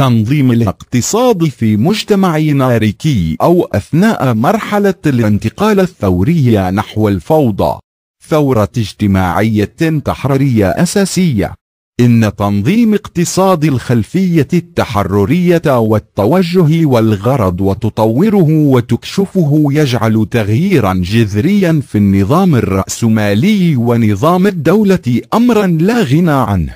تنظيم الاقتصاد في مجتمع ناريكي أو أثناء مرحلة الانتقال الثوري نحو الفوضى ثورة اجتماعية تحررية أساسية إن تنظيم اقتصاد الخلفية التحررية والتوجه والغرض وتطوره وتكشفه يجعل تغييرا جذريا في النظام الرأسمالي ونظام الدولة أمرا لا غنى عنه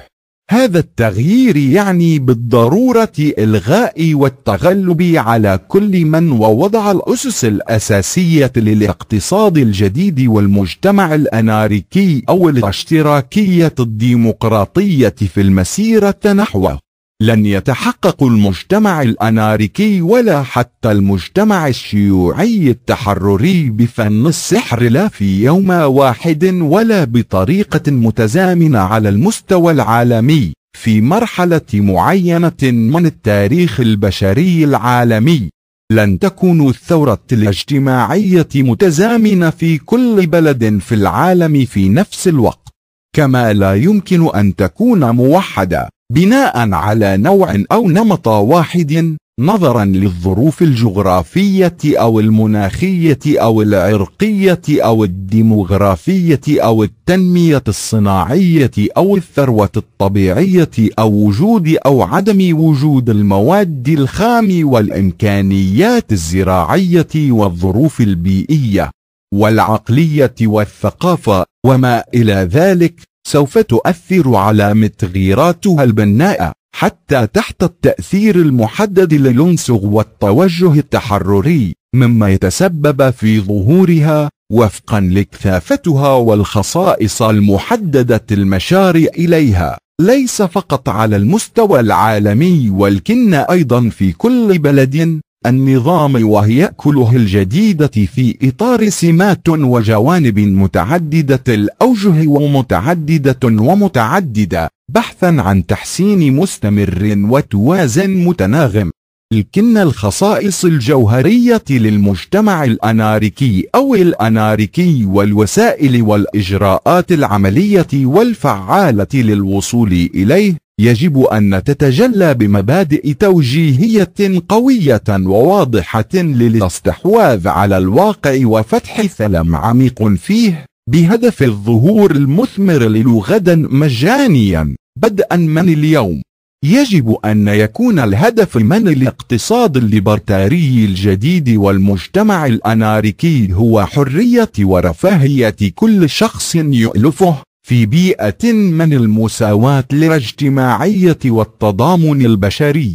هذا التغيير يعني بالضرورة إلغاء والتغلب على كل من ووضع الأسس الأساسية للاقتصاد الجديد والمجتمع الأناركي أو الاشتراكية الديمقراطية في المسيرة نحوه لن يتحقق المجتمع الأناركي ولا حتى المجتمع الشيوعي التحرري بفن السحر لا في يوم واحد ولا بطريقة متزامنة على المستوى العالمي في مرحلة معينة من التاريخ البشري العالمي لن تكون الثورة الاجتماعية متزامنة في كل بلد في العالم في نفس الوقت كما لا يمكن أن تكون موحدة بناء على نوع أو نمط واحد نظرا للظروف الجغرافية أو المناخية أو العرقية أو الديموغرافية أو التنمية الصناعية أو الثروة الطبيعية أو وجود أو عدم وجود المواد الخام والإمكانيات الزراعية والظروف البيئية والعقلية والثقافة وما إلى ذلك سوف تؤثر على متغيراتها البناءة حتى تحت التأثير المحدد للعنصر والتوجه التحرري مما يتسبب في ظهورها وفقا لكثافتها والخصائص المحددة المشار إليها ليس فقط على المستوى العالمي ولكن أيضا في كل بلد النظام وهي الجديدة في إطار سمات وجوانب متعددة الأوجه ومتعددة ومتعددة بحثا عن تحسين مستمر وتوازن متناغم لكن الخصائص الجوهرية للمجتمع الأناركي أو الأناركي والوسائل والإجراءات العملية والفعالة للوصول إليه يجب أن تتجلى بمبادئ توجيهية قوية وواضحة للاستحواذ على الواقع وفتح سلم عميق فيه بهدف الظهور المثمر للغدا مجانيا بدءا من اليوم يجب أن يكون الهدف من الاقتصاد الليبرتاري الجديد والمجتمع الأناركي هو حرية ورفاهية كل شخص يؤلفه في بيئة من المساواة للاجتماعية والتضامن البشري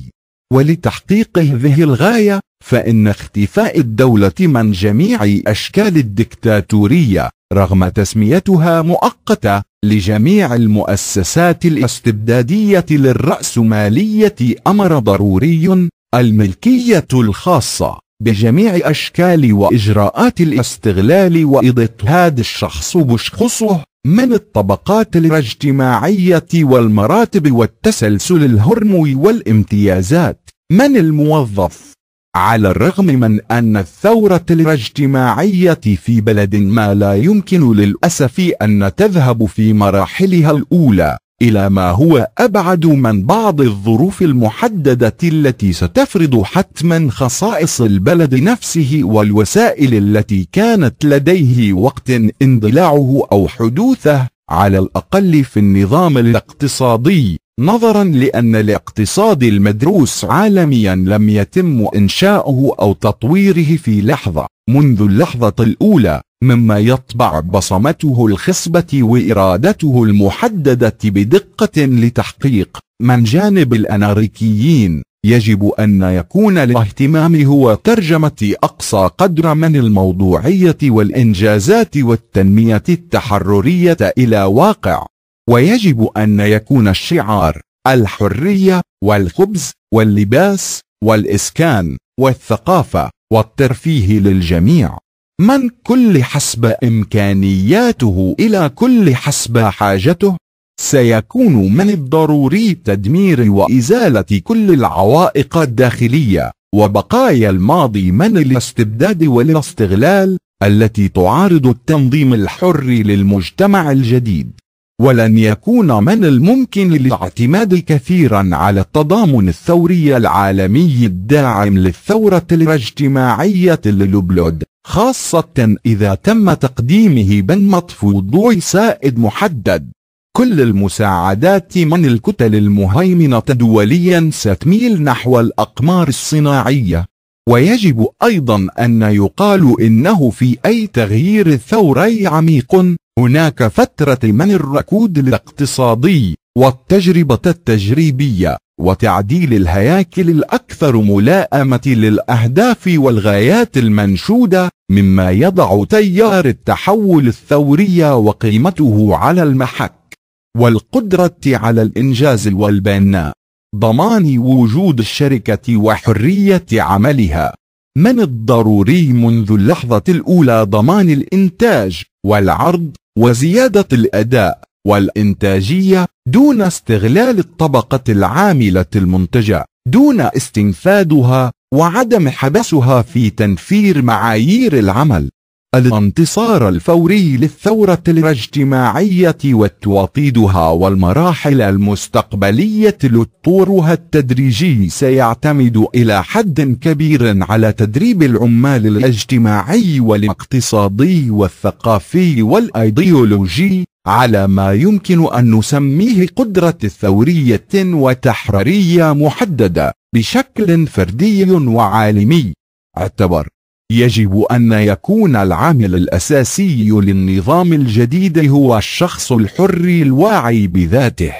ولتحقيق هذه الغاية فإن اختفاء الدولة من جميع أشكال الدكتاتورية رغم تسميتها مؤقتة لجميع المؤسسات الاستبدادية للرأسمالية أمر ضروري الملكية الخاصة بجميع أشكال وإجراءات الاستغلال وإضطهاد الشخص بشخصه من الطبقات الاجتماعية والمراتب والتسلسل الهرموي والامتيازات من الموظف على الرغم من أن الثورة الاجتماعية في بلد ما لا يمكن للأسف أن تذهب في مراحلها الأولى إلى ما هو أبعد من بعض الظروف المحددة التي ستفرض حتما خصائص البلد نفسه والوسائل التي كانت لديه وقت اندلاعه أو حدوثه على الأقل في النظام الاقتصادي نظرا لأن الاقتصاد المدروس عالميا لم يتم إنشاؤه أو تطويره في لحظة منذ اللحظة الأولى مما يطبع بصمته الخصبة وإرادته المحددة بدقة لتحقيق من جانب الأناركيين يجب أن يكون الاهتمام هو ترجمة أقصى قدر من الموضوعية والإنجازات والتنمية التحررية إلى واقع ويجب أن يكون الشعار الحرية والخبز واللباس والإسكان والثقافة والترفيه للجميع من كل حسب إمكانياته إلى كل حسب حاجته سيكون من الضروري تدمير وإزالة كل العوائق الداخلية وبقايا الماضي من الاستبداد والاستغلال التي تعارض التنظيم الحر للمجتمع الجديد ولن يكون من الممكن الاعتماد كثيرا على التضامن الثوري العالمي الداعم للثورة الاجتماعية للبلود خاصة إذا تم تقديمه بنمط وضوع سائد محدد كل المساعدات من الكتل المهيمنة دوليا ستميل نحو الأقمار الصناعية ويجب أيضا أن يقال إنه في أي تغيير ثوري عميق هناك فترة من الركود الاقتصادي والتجربة التجريبية وتعديل الهياكل الأكثر ملاءمة للأهداف والغايات المنشودة مما يضع تيار التحول الثوري وقيمته على المحك والقدرة على الإنجاز والبناء ضمان وجود الشركة وحرية عملها من الضروري منذ اللحظة الأولى ضمان الإنتاج والعرض وزيادة الأداء والإنتاجية دون استغلال الطبقة العاملة المنتجة دون استنفادها وعدم حبسها في تنفير معايير العمل الانتصار الفوري للثورة الاجتماعية وتوطيدها والمراحل المستقبلية لطورها التدريجي سيعتمد إلى حد كبير على تدريب العمال الاجتماعي والاقتصادي والثقافي والأيديولوجي على ما يمكن أن نسميه قدرة ثورية وتحريرية محددة بشكل فردي وعالمي اعتبر يجب أن يكون العامل الأساسي للنظام الجديد هو الشخص الحر الواعي بذاته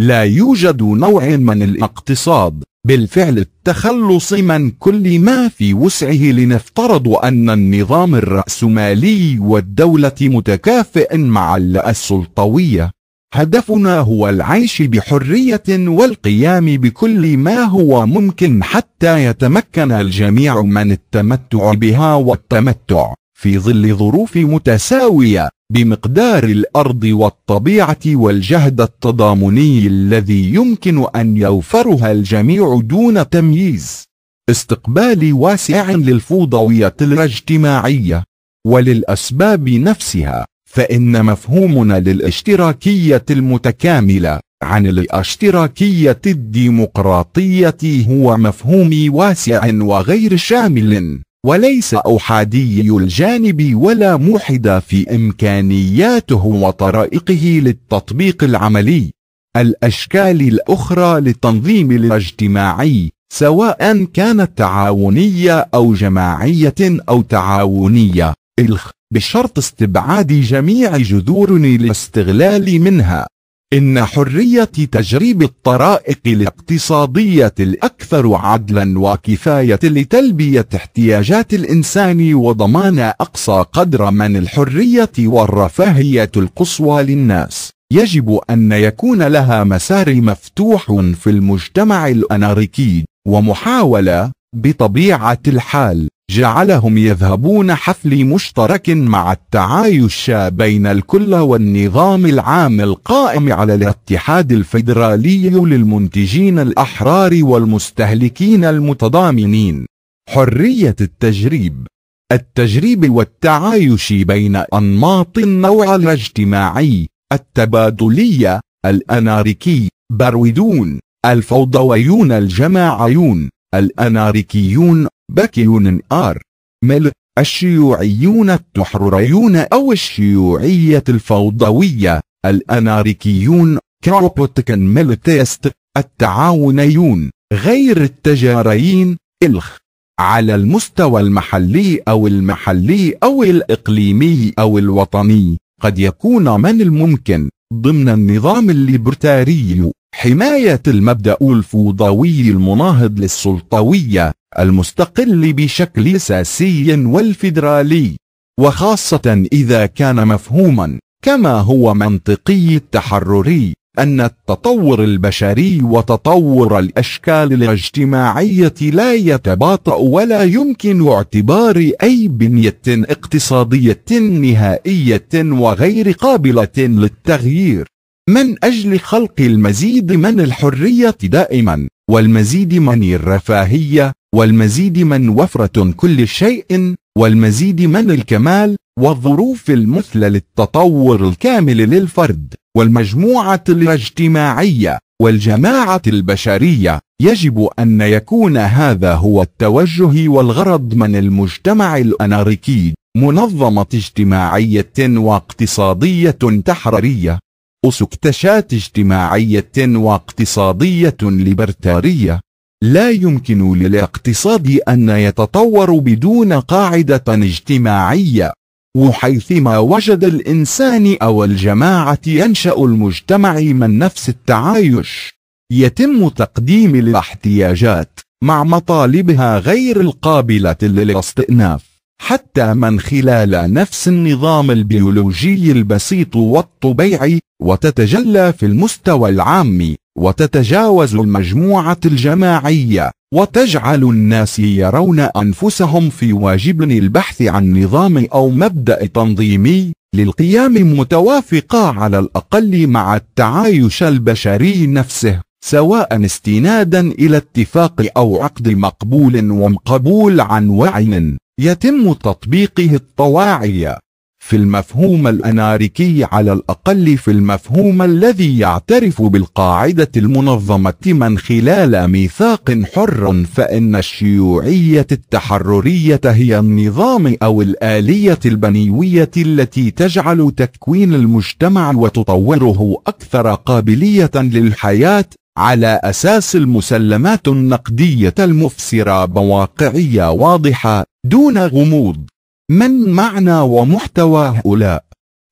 لا يوجد نوع من الاقتصاد بالفعل التخلص من كل ما في وسعه لنفترض أن النظام الرأسمالي والدولة متكافئ مع السلطوية هدفنا هو العيش بحرية والقيام بكل ما هو ممكن حتى يتمكن الجميع من التمتع بها والتمتع في ظل ظروف متساوية بمقدار الأرض والطبيعة والجهد التضامني الذي يمكن أن يوفرها الجميع دون تمييز استقبال واسع للفوضوية الاجتماعية وللأسباب نفسها فإن مفهومنا للاشتراكية المتكاملة عن الاشتراكية الديمقراطية هو مفهوم واسع وغير شامل وليس أحادي الجانب ولا موحد في إمكانياته وطرائقه للتطبيق العملي الأشكال الأخرى للتنظيم الاجتماعي سواء كانت تعاونية أو جماعية أو تعاونية الخ بشرط استبعاد جميع جذور الاستغلال منها إن حرية تجريب الطرائق الاقتصادية الأكثر عدلا وكفاية لتلبية احتياجات الإنسان وضمان أقصى قدر من الحرية والرفاهية القصوى للناس يجب أن يكون لها مسار مفتوح في المجتمع الأناركي ومحاولة بطبيعة الحال جعلهم يذهبون حفل مشترك مع التعايش بين الكل والنظام العام القائم على الاتحاد الفيدرالي للمنتجين الأحرار والمستهلكين المتضامنين حرية التجريب التجريب والتعايش بين أنماط النوع الاجتماعي التبادلية الأناركي برودون الفوضويون الجماعيون الأناركيون باكيون آر مل الشيوعيون التحرريون أو الشيوعية الفوضوية الأناركيون كروبوتكن ملتيست التعاونيون غير التجاريين إلخ على المستوى المحلي أو المحلي أو الإقليمي أو الوطني قد يكون من الممكن ضمن النظام الليبرتاري حماية المبدأ الفوضوي المناهض للسلطوية المستقل بشكل أساسي والفيدرالي وخاصة إذا كان مفهوما كما هو منطقي التحرري أن التطور البشري وتطور الأشكال الاجتماعية لا يتباطأ ولا يمكن اعتبار أي بنية اقتصادية نهائية وغير قابلة للتغيير من أجل خلق المزيد من الحرية دائما والمزيد من الرفاهية والمزيد من وفرة كل شيء والمزيد من الكمال والظروف المثلى للتطور الكامل للفرد والمجموعة الاجتماعية والجماعة البشرية يجب أن يكون هذا هو التوجه والغرض من المجتمع الأناركي منظمة اجتماعية واقتصادية تحررية أسكتشات اجتماعية واقتصادية ليبرتارية لا يمكن للاقتصاد أن يتطور بدون قاعدة اجتماعية وحيثما وجد الإنسان أو الجماعة ينشأ المجتمع من نفس التعايش يتم تقديم الاحتياجات مع مطالبها غير القابلة للاستئناف حتى من خلال نفس النظام البيولوجي البسيط والطبيعي وتتجلى في المستوى العام وتتجاوز المجموعة الجماعية وتجعل الناس يرون أنفسهم في واجب البحث عن نظام أو مبدأ تنظيمي للقيام متوافقة على الأقل مع التعايش البشري نفسه سواء استنادا إلى اتفاق أو عقد مقبول ومقبول عن وعي يتم تطبيقه الطواعي في المفهوم الأناركي على الأقل في المفهوم الذي يعترف بالقاعدة المنظمة من خلال ميثاق حر فإن الشيوعية التحررية هي النظام أو الآلية البنيوية التي تجعل تكوين المجتمع وتطوره أكثر قابلية للحياة على أساس المسلمات النقدية المفسرة بواقعية واضحة دون غموض من معنى ومحتوى هؤلاء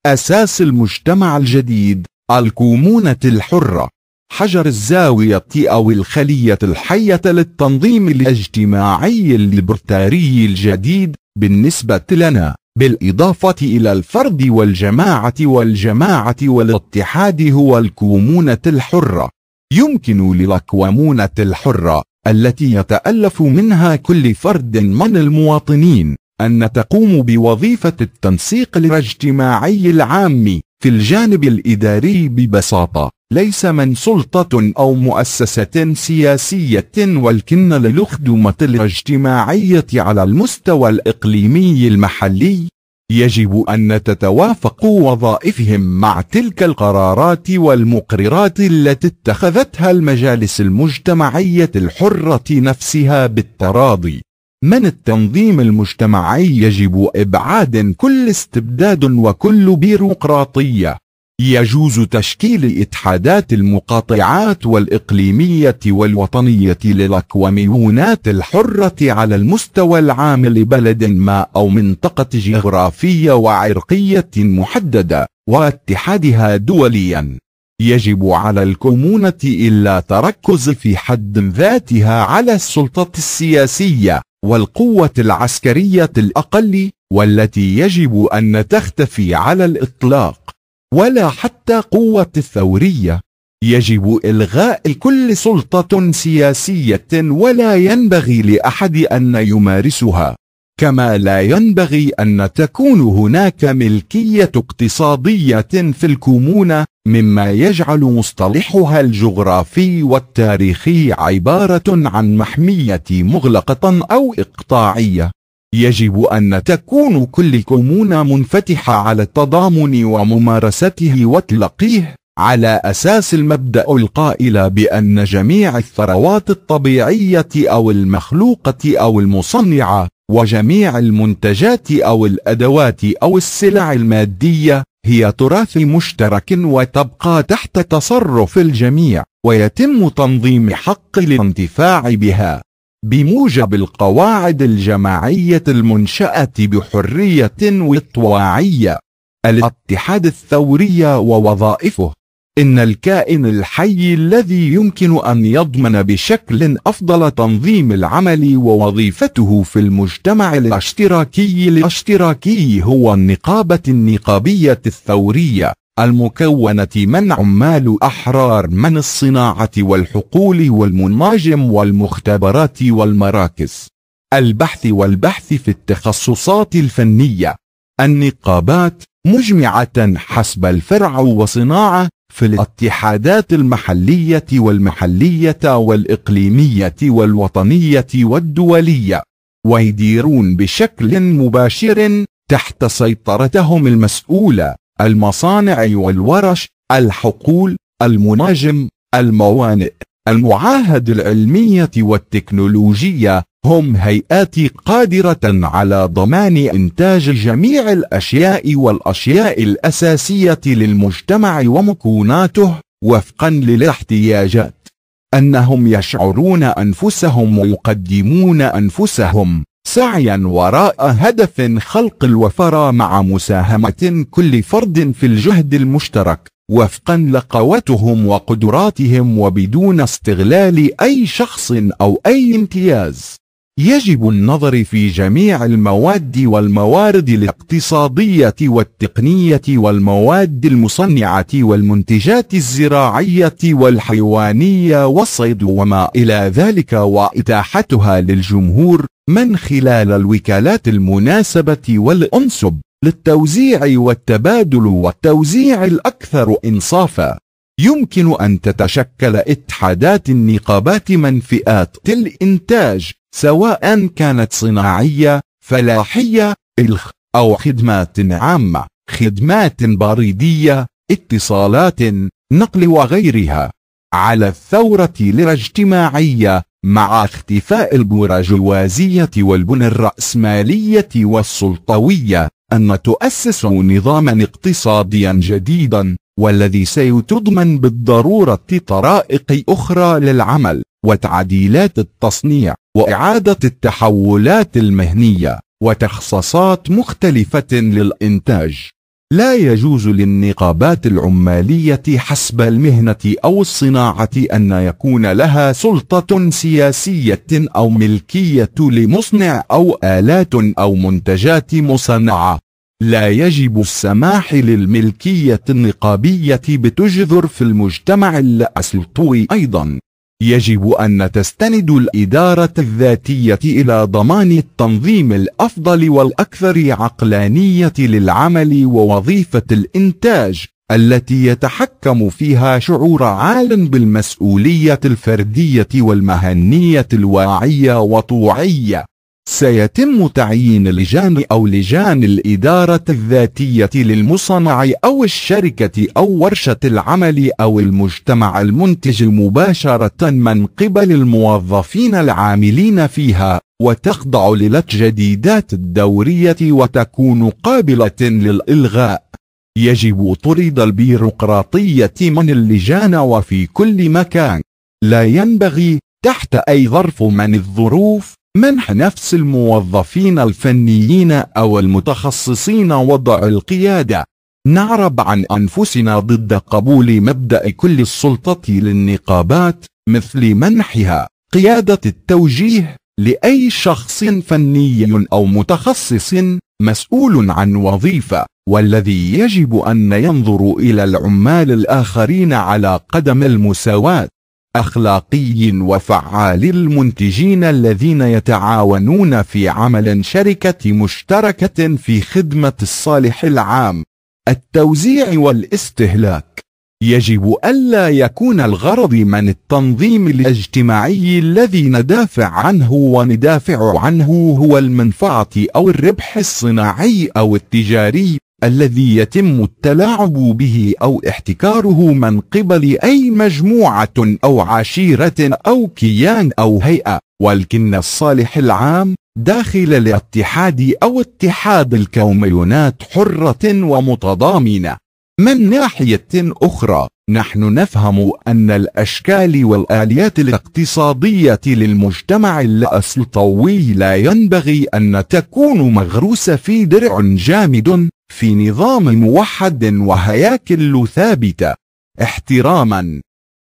أساس المجتمع الجديد الكومونة الحرة حجر الزاوية أو الخلية الحية للتنظيم الاجتماعي الليبرتاري الجديد بالنسبة لنا بالإضافة إلى الفرد والجماعة والجماعة والاتحاد هو الكومونة الحرة يمكن للاكوامونة الحرة التي يتألف منها كل فرد من المواطنين أن تقوم بوظيفة التنسيق الاجتماعي العام في الجانب الإداري ببساطة ليس من سلطة أو مؤسسة سياسية ولكن للخدمة الاجتماعية على المستوى الإقليمي المحلي يجب أن تتوافق وظائفهم مع تلك القرارات والمقررات التي اتخذتها المجالس المجتمعية الحرة نفسها بالتراضي من التنظيم المجتمعي يجب إبعاد كل استبداد وكل بيروقراطية يجوز تشكيل إتحادات المقاطعات والإقليمية والوطنية للأكواميونات الحرة على المستوى العام لبلد ما أو منطقة جغرافية وعرقية محددة واتحادها دوليا يجب على الكومونة إلا تركز في حد ذاتها على السلطة السياسية والقوة العسكرية الأقل والتي يجب أن تختفي على الإطلاق ولا حتى قوة الثورية يجب إلغاء كل سلطة سياسية ولا ينبغي لأحد أن يمارسها كما لا ينبغي أن تكون هناك ملكية اقتصادية في الكومونة مما يجعل مصطلحها الجغرافي والتاريخي عبارة عن محمية مغلقة أو إقطاعية يجب أن تكون كل كمون منفتحة على التضامن وممارسته وتلقيه على أساس المبدأ القائل بأن جميع الثروات الطبيعية أو المخلوقة أو المصنعة وجميع المنتجات أو الأدوات أو السلع المادية هي تراث مشترك وتبقى تحت تصرف الجميع ويتم تنظيم حق الانتفاع بها بموجب القواعد الجماعية المنشأة بحرية وطواعية الاتحاد الثوري ووظائفه إن الكائن الحي الذي يمكن أن يضمن بشكل أفضل تنظيم العمل ووظيفته في المجتمع الاشتراكي الاشتراكي هو النقابة النقابية الثورية المكونة من عمال أحرار من الصناعة والحقول والمناجم والمختبرات والمراكز البحث والبحث في التخصصات الفنية النقابات مجمعة حسب الفرع وصناعة في الاتحادات المحلية والمحلية والإقليمية والوطنية والدولية ويديرون بشكل مباشر تحت سيطرتهم المسؤولة المصانع والورش الحقول المناجم الموانئ المعاهد العلمية والتكنولوجية هم هيئات قادرة على ضمان إنتاج جميع الأشياء والأشياء الأساسية للمجتمع ومكوناته وفقا للاحتياجات أنهم يشعرون أنفسهم ويقدمون أنفسهم سعيا وراء هدف خلق الوفرة مع مساهمة كل فرد في الجهد المشترك وفقا لقوتهم وقدراتهم وبدون استغلال أي شخص أو أي امتياز يجب النظر في جميع المواد والموارد الاقتصادية والتقنية والمواد المصنعة والمنتجات الزراعية والحيوانية والصيد وما إلى ذلك وإتاحتها للجمهور من خلال الوكالات المناسبة والأنسب للتوزيع والتبادل والتوزيع الأكثر إنصافا يمكن أن تتشكل اتحادات النقابات من فئات الإنتاج سواء كانت صناعية فلاحية إلخ أو خدمات عامة خدمات بريدية اتصالات نقل وغيرها على الثورة الاجتماعية مع اختفاء البرجوازية والبنى الرأسمالية والسلطوية أن تؤسس نظاما اقتصاديا جديدا والذي سيتضمن بالضرورة طرائق أخرى للعمل وتعديلات التصنيع وإعادة التحولات المهنية وتخصصات مختلفة للإنتاج لا يجوز للنقابات العمالية حسب المهنة أو الصناعة أن يكون لها سلطة سياسية أو ملكية لمصنع أو آلات أو منتجات مصنعة لا يجب السماح للملكية النقابية بتجذر في المجتمع الأسلطوي أيضا يجب أن تستند الإدارة الذاتية إلى ضمان التنظيم الأفضل والأكثر عقلانية للعمل ووظيفة الإنتاج التي يتحكم فيها شعور عال بالمسؤولية الفردية والمهنية الواعية وطوعية سيتم تعيين لجان أو لجان الإدارة الذاتية للمصنع أو الشركة أو ورشة العمل أو المجتمع المنتج مباشرة من قبل الموظفين العاملين فيها وتخضع للتجديدات الدورية وتكون قابلة للإلغاء يجب طرد البيروقراطية من اللجان وفي كل مكان لا ينبغي تحت أي ظرف من الظروف منح نفس الموظفين الفنيين أو المتخصصين وضع القيادة نعرب عن أنفسنا ضد قبول مبدأ كل السلطة للنقابات مثل منحها قيادة التوجيه لأي شخص فني أو متخصص مسؤول عن وظيفة والذي يجب أن ينظر إلى العمال الآخرين على قدم المساواة أخلاقي وفعال المنتجين الذين يتعاونون في عمل شركة مشتركة في خدمة الصالح العام التوزيع والاستهلاك يجب ألا يكون الغرض من التنظيم الاجتماعي الذي ندافع عنه وندافع عنه هو المنفعة أو الربح الصناعي أو التجاري الذي يتم التلاعب به أو احتكاره من قبل أي مجموعة أو عشيرة أو كيان أو هيئة ولكن الصالح العام داخل الاتحاد أو اتحاد الكوميونات حرة ومتضامنة من ناحية أخرى نحن نفهم أن الأشكال والآليات الاقتصادية للمجتمع الاسلطوي لا ينبغي أن تكون مغروسة في درع جامد في نظام موحد وهياكل ثابتة احتراما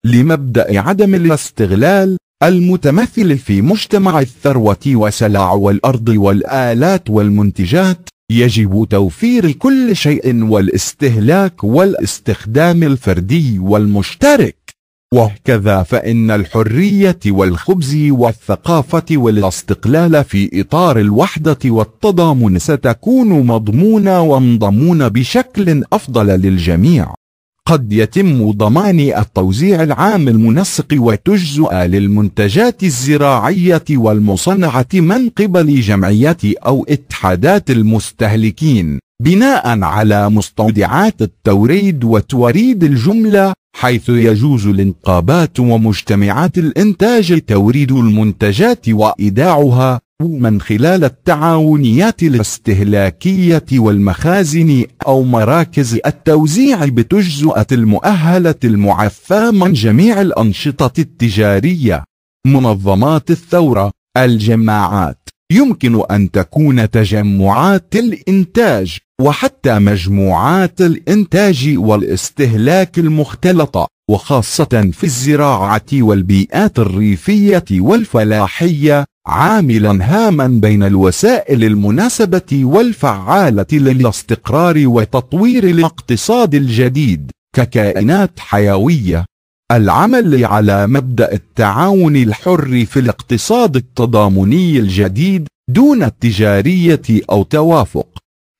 لمبدأ عدم الاستغلال المتمثل في مجتمع الثروة وسلع والأرض والآلات والمنتجات يجب توفير كل شيء والاستهلاك والاستخدام الفردي والمشترك وهكذا فإن الحرية والخبز والثقافة والاستقلال في إطار الوحدة والتضامن ستكون مضمونة ومضمونة بشكل أفضل للجميع قد يتم ضمان التوزيع العام المنسق وتجزؤ للمنتجات الزراعية والمصنعة من قبل جمعيات أو اتحادات المستهلكين بناء على مستودعات التوريد وتوريد الجملة حيث يجوز الانقابات ومجتمعات الإنتاج توريد المنتجات وإيداعها من خلال التعاونيات الاستهلاكية والمخازن أو مراكز التوزيع بتجزئة المؤهلة المعفاة من جميع الأنشطة التجارية منظمات الثورة الجماعات يمكن أن تكون تجمعات الإنتاج وحتى مجموعات الإنتاج والاستهلاك المختلطة وخاصة في الزراعة والبيئات الريفية والفلاحية عاملا هاما بين الوسائل المناسبة والفعالة للاستقرار وتطوير الاقتصاد الجديد ككائنات حيوية العمل على مبدأ التعاون الحر في الاقتصاد التضامني الجديد دون التجارية أو توافق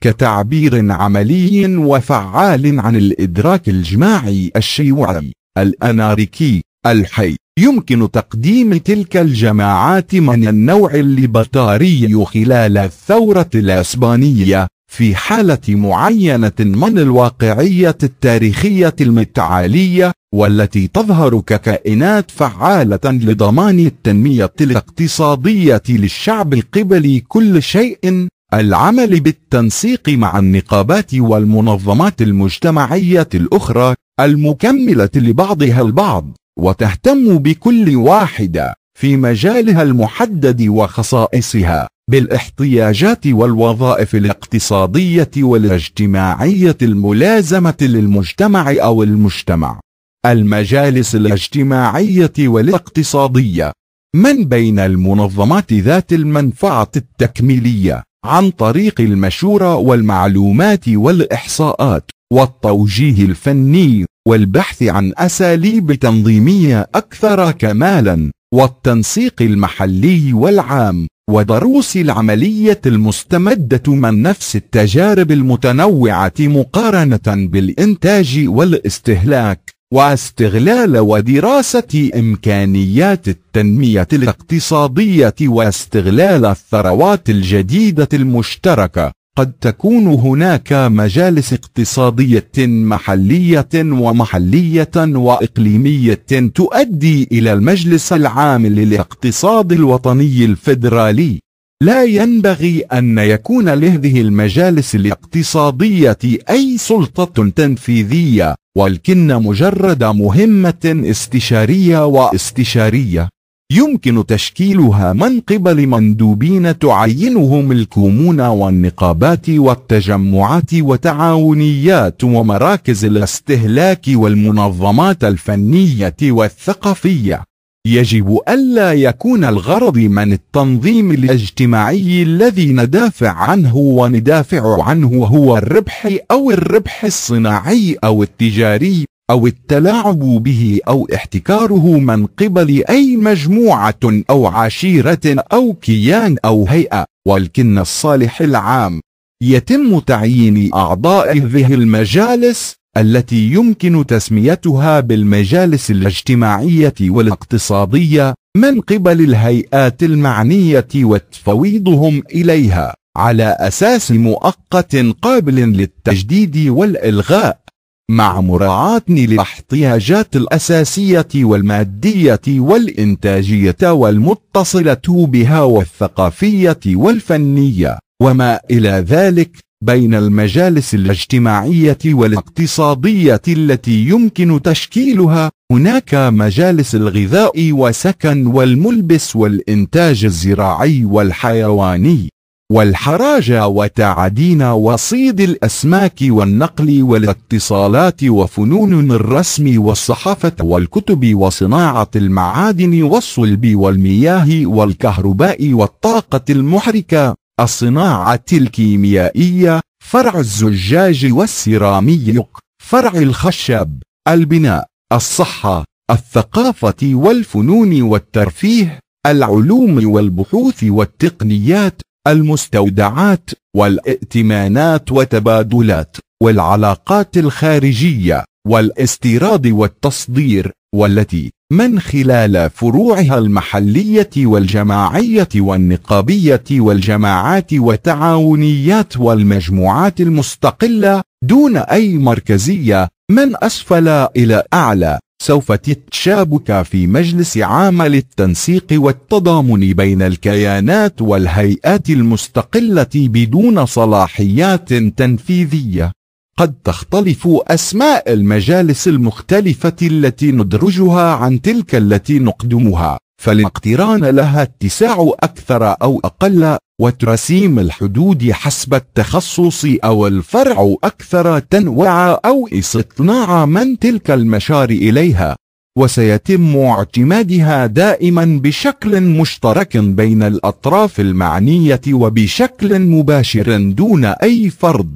كتعبير عملي وفعال عن الإدراك الجماعي الشيوعي الأناركي الحي يمكن تقديم تلك الجماعات من النوع الليبرتاري خلال الثورة الإسبانية في حالة معينة من الواقعية التاريخية المتعالية والتي تظهر ككائنات فعالة لضمان التنمية الاقتصادية للشعب القبلي كل شيء العمل بالتنسيق مع النقابات والمنظمات المجتمعية الأخرى المكملة لبعضها البعض وتهتم بكل واحدة في مجالها المحدد وخصائصها بالاحتياجات والوظائف الاقتصادية والاجتماعية الملازمة للمجتمع أو المجتمع المجالس الاجتماعية والاقتصادية من بين المنظمات ذات المنفعة التكميلية عن طريق المشورة والمعلومات والإحصاءات والتوجيه الفني والبحث عن أساليب تنظيمية أكثر كمالا والتنسيق المحلي والعام ودروس العملية المستمدة من نفس التجارب المتنوعة مقارنة بالإنتاج والاستهلاك واستغلال ودراسة إمكانيات التنمية الاقتصادية واستغلال الثروات الجديدة المشتركة قد تكون هناك مجالس اقتصادية محلية ومحلية وإقليمية تؤدي إلى المجلس العام للاقتصاد الوطني الفيدرالي لا ينبغي أن يكون لهذه المجالس الاقتصادية أي سلطة تنفيذية ولكن مجرد مهمة استشارية واستشارية يمكن تشكيلها من قبل مندوبين تعينهم الكومون والنقابات والتجمعات وتعاونيات ومراكز الاستهلاك والمنظمات الفنية والثقافية يجب ألا يكون الغرض من التنظيم الاجتماعي الذي ندافع عنه وندافع عنه هو الربح أو الربح الصناعي أو التجاري أو التلاعب به أو احتكاره من قبل أي مجموعة أو عشيرة أو كيان أو هيئة ولكن الصالح العام يتم تعيين أعضاء هذه المجالس التي يمكن تسميتها بالمجالس الاجتماعية والاقتصادية من قبل الهيئات المعنية وتفويضهم إليها على أساس مؤقت قابل للتجديد والإلغاء مع مراعاة للاحتياجات الأساسية والمادية والإنتاجية والمتصلة بها والثقافية والفنية وما إلى ذلك بين المجالس الاجتماعية والاقتصادية التي يمكن تشكيلها هناك مجالس الغذاء وسكن والملبس والإنتاج الزراعي والحيواني والحراجة وتعدين وصيد الأسماك والنقل والاتصالات وفنون الرسم والصحافة والكتب وصناعة المعادن والصلب والمياه والكهرباء والطاقة المحركة الصناعة الكيميائية فرع الزجاج والسيراميك فرع الخشب البناء الصحة الثقافة والفنون والترفيه العلوم والبحوث والتقنيات المستودعات والائتمانات وتبادلات والعلاقات الخارجية والاستيراد والتصدير والتي من خلال فروعها المحلية والجماعية والنقابية والجماعات والتعاونيات والمجموعات المستقلة دون أي مركزية من أسفل إلى أعلى سوف تتشابك في مجلس عام للتنسيق والتضامن بين الكيانات والهيئات المستقلة بدون صلاحيات تنفيذية قد تختلف أسماء المجالس المختلفة التي ندرجها عن تلك التي نقدمها فالاقتران لها اتساع أكثر أو أقل وترسيم الحدود حسب التخصص أو الفرع أكثر تنوع أو استطناع من تلك المشار إليها وسيتم اعتمادها دائما بشكل مشترك بين الأطراف المعنية وبشكل مباشر دون أي فرض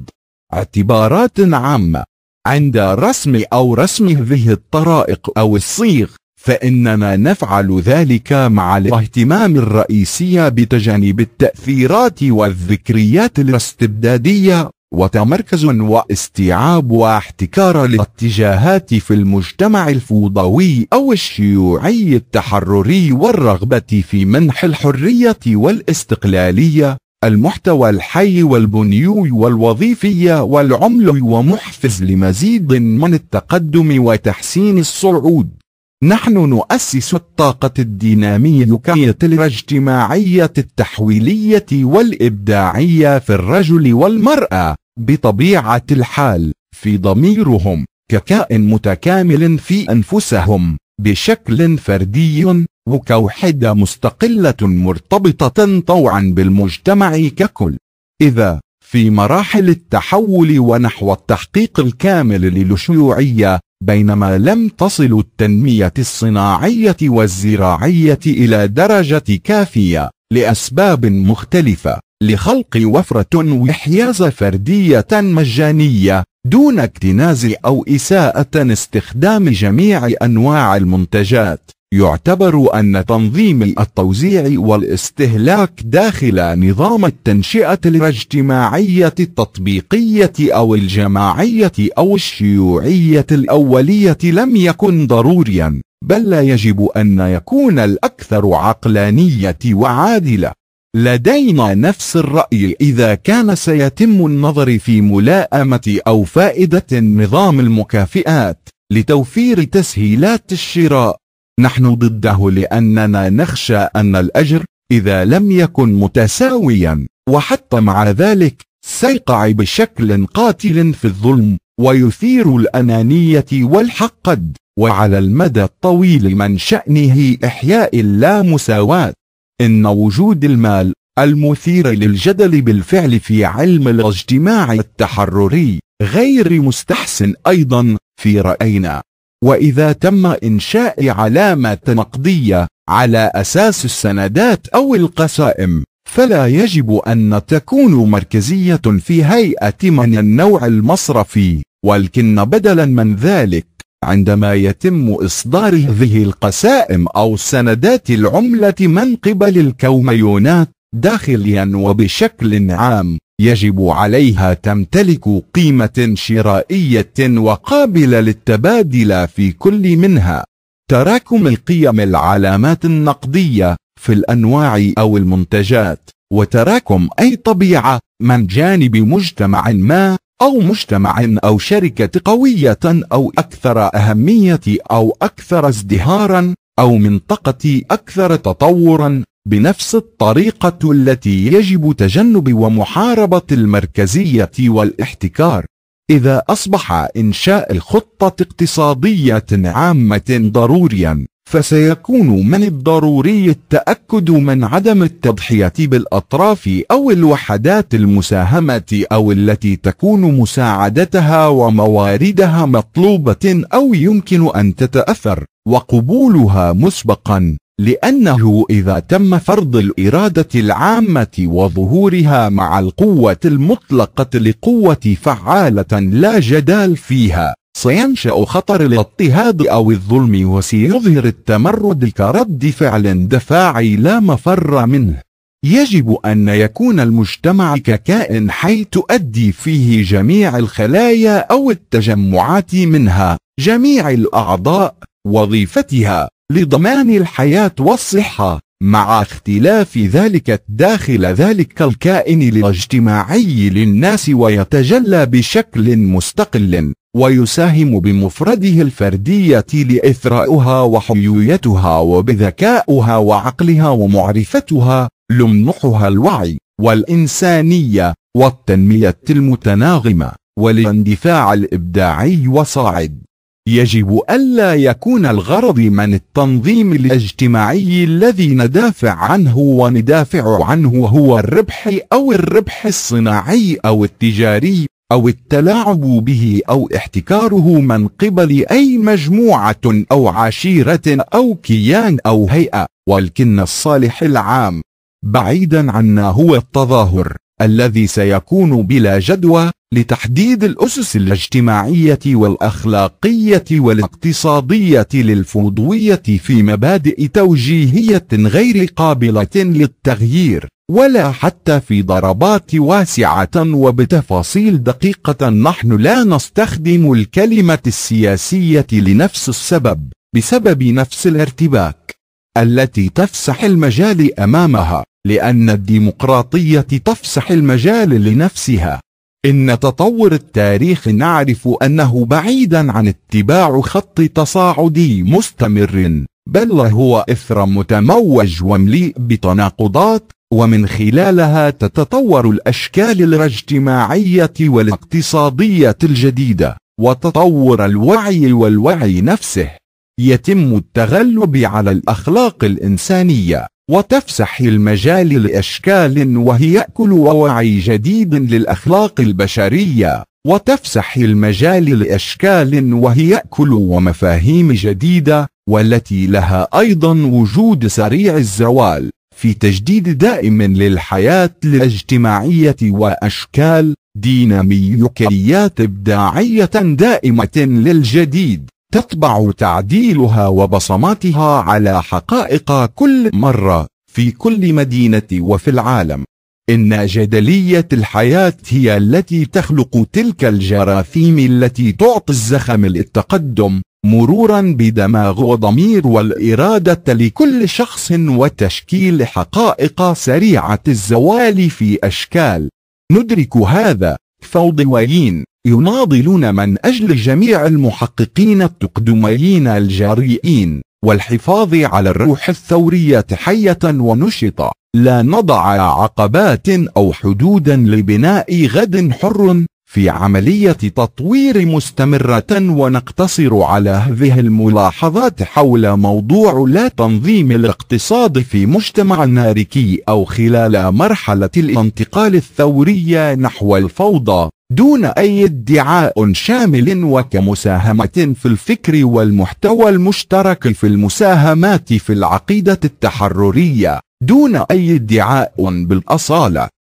اعتبارات عامة عند رسم أو رسم هذه الطرائق أو الصيغ فإننا نفعل ذلك مع الاهتمام الرئيسي بتجانب التأثيرات والذكريات الاستبدادية وتمركز واستيعاب واحتكار الاتجاهات في المجتمع الفوضوي أو الشيوعي التحرري والرغبة في منح الحرية والاستقلالية المحتوى الحي والبنيو والوظيفي والعمل ومحفز لمزيد من التقدم وتحسين الصعود نحن نؤسس الطاقة الدينامية الاجتماعية التحويلية والإبداعية في الرجل والمرأة بطبيعة الحال في ضميرهم ككائن متكامل في أنفسهم بشكل فردي وكوحدة مستقلة مرتبطة طوعا بالمجتمع ككل إذا في مراحل التحول ونحو التحقيق الكامل للشيوعية بينما لم تصل التنمية الصناعية والزراعية إلى درجة كافية لأسباب مختلفة لخلق وفرة وحيازة فردية مجانية دون اكتناز أو إساءة استخدام جميع أنواع المنتجات يعتبر أن تنظيم التوزيع والاستهلاك داخل نظام التنشئة الاجتماعية التطبيقية أو الجماعية أو الشيوعية الأولية لم يكن ضروريا بل لا يجب أن يكون الأكثر عقلانية وعادلة لدينا نفس الرأي إذا كان سيتم النظر في ملاءمة أو فائدة نظام المكافئات لتوفير تسهيلات الشراء نحن ضده لأننا نخشى أن الأجر إذا لم يكن متساويا وحتى مع ذلك سيقع بشكل قاتل في الظلم ويثير الأنانية والحقد وعلى المدى الطويل من شأنه إحياء اللامساواة إن وجود المال المثير للجدل بالفعل في علم الاجتماع التحرري غير مستحسن أيضا في رأينا واذا تم انشاء علامه نقديه على اساس السندات او القسائم فلا يجب ان تكون مركزيه في هيئه من النوع المصرفي ولكن بدلا من ذلك عندما يتم اصدار هذه القسائم او سندات العمله من قبل الكوميونات داخليا وبشكل عام يجب عليها تمتلك قيمة شرائية وقابلة للتبادل في كل منها تراكم القيم العلامات النقدية في الأنواع أو المنتجات وتراكم أي طبيعة من جانب مجتمع ما أو مجتمع أو شركة قوية أو أكثر أهمية أو أكثر ازدهارا أو منطقة أكثر تطورا بنفس الطريقة التي يجب تجنب ومحاربة المركزية والاحتكار إذا أصبح إنشاء الخطة اقتصادية عامة ضروريا فسيكون من الضروري التأكد من عدم التضحية بالأطراف أو الوحدات المساهمة أو التي تكون مساعدتها ومواردها مطلوبة أو يمكن أن تتأثر وقبولها مسبقا لأنه إذا تم فرض الإرادة العامة وظهورها مع القوة المطلقة لقوة فعالة لا جدال فيها سينشأ خطر الاضطهاد أو الظلم وسيظهر التمرد كرد فعل دفاعي لا مفر منه يجب أن يكون المجتمع ككائن حي تؤدي فيه جميع الخلايا أو التجمعات منها جميع الأعضاء وظيفتها لضمان الحياة والصحة مع اختلاف ذلك داخل ذلك الكائن الاجتماعي للناس ويتجلى بشكل مستقل ويساهم بمفرده الفردية لإثراؤها وحيويتها وبذكاؤها وعقلها ومعرفتها لمنحها الوعي والإنسانية والتنمية المتناغمة والاندفاع الإبداعي وصاعد يجب ألا يكون الغرض من التنظيم الاجتماعي الذي ندافع عنه وندافع عنه هو الربح أو الربح الصناعي أو التجاري أو التلاعب به أو احتكاره من قبل أي مجموعة أو عشيرة أو كيان أو هيئة ولكن الصالح العام بعيدا عنا هو التظاهر الذي سيكون بلا جدوى لتحديد الأسس الاجتماعية والأخلاقية والاقتصادية للفوضوية في مبادئ توجيهية غير قابلة للتغيير ولا حتى في ضربات واسعة وبتفاصيل دقيقة نحن لا نستخدم الكلمة السياسية لنفس السبب بسبب نفس الارتباك التي تفسح المجال أمامها لأن الديمقراطية تفسح المجال لنفسها إن تطور التاريخ نعرف أنه بعيدا عن اتباع خط تصاعدي مستمر بل هو إثر متموج ومليء بتناقضات ومن خلالها تتطور الأشكال الاجتماعية والاقتصادية الجديدة وتطور الوعي والوعي نفسه يتم التغلب على الأخلاق الإنسانية وتفسح المجال لأشكال وهيأكل ووعي جديد للأخلاق البشرية وتفسح المجال لأشكال وهيأكل ومفاهيم جديدة والتي لها أيضا وجود سريع الزوال في تجديد دائم للحياة الاجتماعية وأشكال ديناميكيات إبداعية دائمة للجديد تطبع تعديلها وبصماتها على حقائق كل مرة في كل مدينة وفي العالم إن جدلية الحياة هي التي تخلق تلك الجراثيم التي تعطي الزخم التقدم مرورا بدماغ وضمير والإرادة لكل شخص وتشكيل حقائق سريعة الزوال في أشكال ندرك هذا فوضويين يناضلون من أجل جميع المحققين التقدميين الجريئين والحفاظ على الروح الثورية حية ونشطة لا نضع عقبات أو حدودا لبناء غد حر في عملية تطوير مستمرة ونقتصر على هذه الملاحظات حول موضوع لا تنظيم الاقتصاد في مجتمع ناركي أو خلال مرحلة الانتقال الثورية نحو الفوضى دون أي ادعاء شامل وكمساهمة في الفكر والمحتوى المشترك في المساهمات في العقيدة التحررية دون أي ادعاء بالأصالة